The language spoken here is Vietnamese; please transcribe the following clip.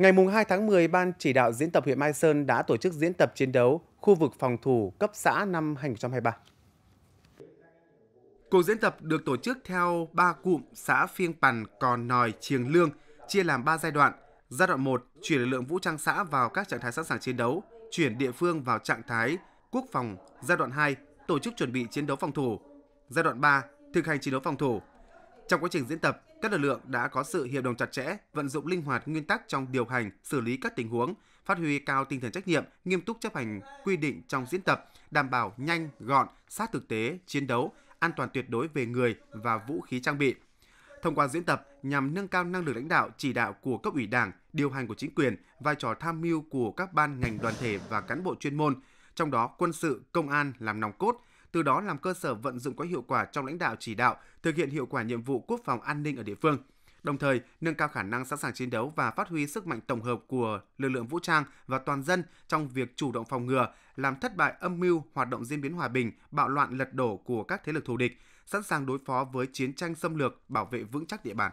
Ngày 2 tháng 10, Ban chỉ đạo diễn tập huyện Mai Sơn đã tổ chức diễn tập chiến đấu khu vực phòng thủ cấp xã năm 2023. Cuộc diễn tập được tổ chức theo 3 cụm xã Phiêng Pằn, Cò Nòi, Triềng Lương, chia làm 3 giai đoạn. Giai đoạn 1 chuyển lực lượng vũ trang xã vào các trạng thái sẵn sàng chiến đấu, chuyển địa phương vào trạng thái quốc phòng. Giai đoạn 2 tổ chức chuẩn bị chiến đấu phòng thủ. Giai đoạn 3 thực hành chiến đấu phòng thủ. Trong quá trình diễn tập, các lực lượng đã có sự hiệp đồng chặt chẽ, vận dụng linh hoạt nguyên tắc trong điều hành, xử lý các tình huống, phát huy cao tinh thần trách nhiệm, nghiêm túc chấp hành quy định trong diễn tập, đảm bảo nhanh, gọn, sát thực tế, chiến đấu, an toàn tuyệt đối về người và vũ khí trang bị. Thông qua diễn tập nhằm nâng cao năng lực lãnh đạo, chỉ đạo của cấp ủy Đảng, điều hành của chính quyền, vai trò tham mưu của các ban ngành đoàn thể và cán bộ chuyên môn, trong đó quân sự, công an làm nòng cốt – từ đó làm cơ sở vận dụng có hiệu quả trong lãnh đạo chỉ đạo, thực hiện hiệu quả nhiệm vụ quốc phòng an ninh ở địa phương đồng thời nâng cao khả năng sẵn sàng chiến đấu và phát huy sức mạnh tổng hợp của lực lượng vũ trang và toàn dân trong việc chủ động phòng ngừa, làm thất bại âm mưu hoạt động diễn biến hòa bình, bạo loạn lật đổ của các thế lực thù địch, sẵn sàng đối phó với chiến tranh xâm lược, bảo vệ vững chắc địa bàn.